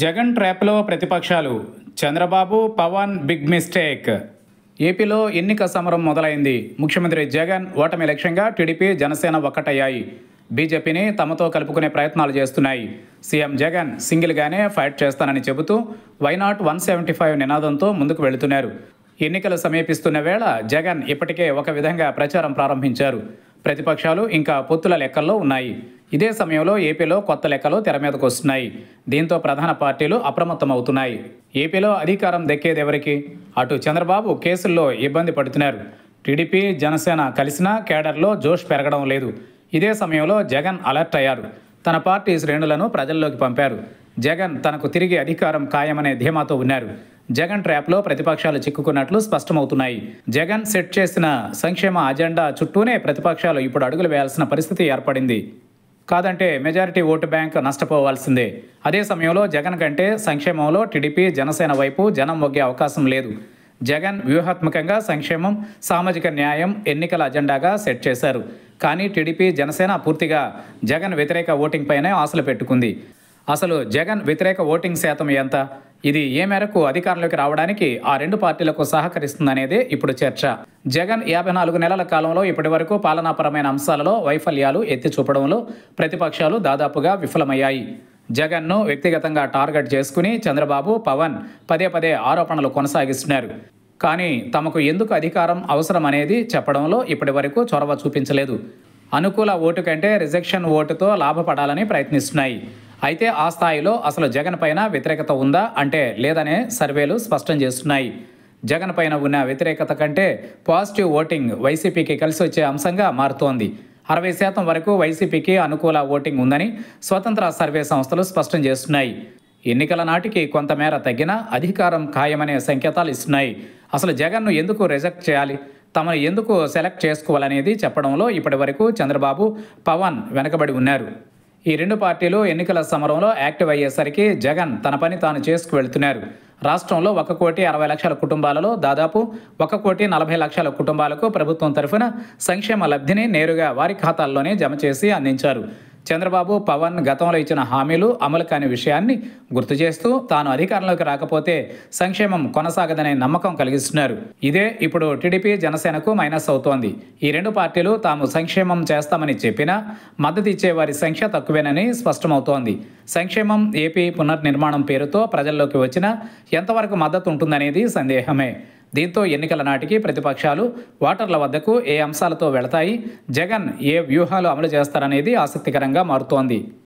జగన్ ట్రాప్లో ప్రతిపక్షాలు Chandrababu Pawan big mistake ఏపీలో ఎన్నిక సమరం మొదలైంది ముఖ్యమంత్రి జగన్ ఓటమి లక్ష్యంగా టీడీపీ జనసేన ఒక్కటయ్యాయి బీజేపీని తమతో కలుపుకునే ప్రయత్నాలు చేస్తున్నాయి సీఎం జగన్ సింగిల్గానే ఫైట్ చేస్తానని చెబుతూ వైనాట్ వన్ సెవెంటీ ఫైవ్ నినాదంతో ముందుకు వెళుతున్నారు ఎన్నికలు సమీపిస్తున్న వేళ జగన్ ఇప్పటికే ఒక విధంగా ప్రచారం ప్రారంభించారు ప్రతిపక్షాలు ఇంకా పొత్తుల లెక్కల్లో ఉన్నాయి ఇదే సమయంలో ఏపీలో కొత్త లెక్కలు తెర మీదకు వస్తున్నాయి దీంతో ప్రధాన పార్టీలు అప్రమత్తమవుతున్నాయి ఏపీలో అధికారం ఎవరికి అటు చంద్రబాబు కేసుల్లో ఇబ్బంది పడుతున్నారు టీడీపీ జనసేన కలిసినా కేడర్లో జోష్ పెరగడం లేదు ఇదే సమయంలో జగన్ అలర్ట్ అయ్యారు తన పార్టీ శ్రేణులను ప్రజల్లోకి పంపారు జగన్ తనకు తిరిగి అధికారం ఖాయమనే ధీమాతో ఉన్నారు జగన్ ట్రాప్లో ప్రతిపక్షాలు చిక్కుకున్నట్లు స్పష్టమవుతున్నాయి జగన్ సెట్ చేసిన సంక్షేమ అజెండా చుట్టూనే ప్రతిపక్షాలు ఇప్పుడు అడుగులు వేయాల్సిన పరిస్థితి ఏర్పడింది కాదంటే మెజారిటీ ఓటు బ్యాంక్ నష్టపోవాల్సిందే అదే సమయంలో జగన్ కంటే సంక్షేమంలో టీడీపీ జనసేన వైపు జనం మొగ్గే అవకాశం లేదు జగన్ వ్యూహాత్మకంగా సంక్షేమం సామాజిక న్యాయం ఎన్నికల అజెండాగా సెట్ చేశారు కానీ టీడీపీ జనసేన పూర్తిగా జగన్ వ్యతిరేక ఓటింగ్ పైనే ఆశలు పెట్టుకుంది అసలు జగన్ వ్యతిరేక ఓటింగ్ శాతం ఎంత ఇది ఏ మేరకు అధికారంలోకి రావడానికి ఆ రెండు పార్టీలకు సహకరిస్తుందనేది ఇప్పుడు చర్చ జగన్ యాభై నాలుగు నెలల కాలంలో ఇప్పటి వరకు పాలనాపరమైన అంశాలలో వైఫల్యాలు ఎత్తి చూపడంలో ప్రతిపక్షాలు దాదాపుగా విఫలమయ్యాయి జగన్ను వ్యక్తిగతంగా టార్గెట్ చేసుకుని చంద్రబాబు పవన్ పదే పదే ఆరోపణలు కొనసాగిస్తున్నారు కానీ తమకు ఎందుకు అధికారం అవసరం అనేది చెప్పడంలో ఇప్పటి వరకు చొరవ చూపించలేదు అనుకూల ఓటు కంటే రిజెక్షన్ ఓటుతో లాభపడాలని ప్రయత్నిస్తున్నాయి అయితే ఆ స్థాయిలో అసలు జగన్ పైన వ్యతిరేకత ఉందా అంటే లేదనే సర్వేలు స్పష్టం చేస్తున్నాయి జగన్ పైన ఉన్న వ్యతిరేకత కంటే పాజిటివ్ ఓటింగ్ వైసీపీకి కలిసి వచ్చే అంశంగా మారుతోంది అరవై శాతం వరకు వైసీపీకి అనుకూల ఓటింగ్ ఉందని స్వతంత్ర సర్వే సంస్థలు స్పష్టం చేస్తున్నాయి ఎన్నికల నాటికి కొంతమేర తగ్గినా అధికారం ఖాయమనే సంకేతాలు ఇస్తున్నాయి అసలు జగన్ను ఎందుకు రిజెక్ట్ చేయాలి తమను ఎందుకు సెలెక్ట్ చేసుకోవాలనేది చెప్పడంలో ఇప్పటి చంద్రబాబు పవన్ వెనకబడి ఉన్నారు ఈ రెండు పార్టీలు ఎన్నికల సమరంలో యాక్టివ్ అయ్యేసరికి జగన్ తన పని తాను చేసుకు వెళ్తున్నారు రాష్ట్రంలో ఒక కోటి అరవై లక్షల కుటుంబాలలో దాదాపు ఒక కోటి నలభై లక్షల కుటుంబాలకు ప్రభుత్వం తరఫున సంక్షేమ లబ్ధిని నేరుగా వారి ఖాతాల్లోనే జమ చేసి అందించారు చంద్రబాబు పవన్ గతంలో ఇచ్చిన హామీలు అమలు కాని విషయాన్ని గుర్తు చేస్తూ తాను అధికారంలోకి రాకపోతే సంక్షేమం కొనసాగదనే నమ్మకం కలిగిస్తున్నారు ఇదే ఇప్పుడు టీడీపీ జనసేనకు మైనస్ అవుతోంది ఈ రెండు పార్టీలు తాము సంక్షేమం చేస్తామని చెప్పినా మద్దతు ఇచ్చే వారి సంఖ్య తక్కువేనని స్పష్టమవుతోంది సంక్షేమం ఏపీ పునర్నిర్మాణం పేరుతో ప్రజల్లోకి వచ్చినా ఎంతవరకు మద్దతు ఉంటుందనేది సందేహమే దీంతో ఎన్నికల నాటికి ప్రతిపక్షాలు ఓటర్ల వద్దకు ఏ అంశాలతో వెళతాయి జగన్ ఏ వ్యూహాలు అమలు చేస్తారనేది ఆసక్తికరంగా మారుతోంది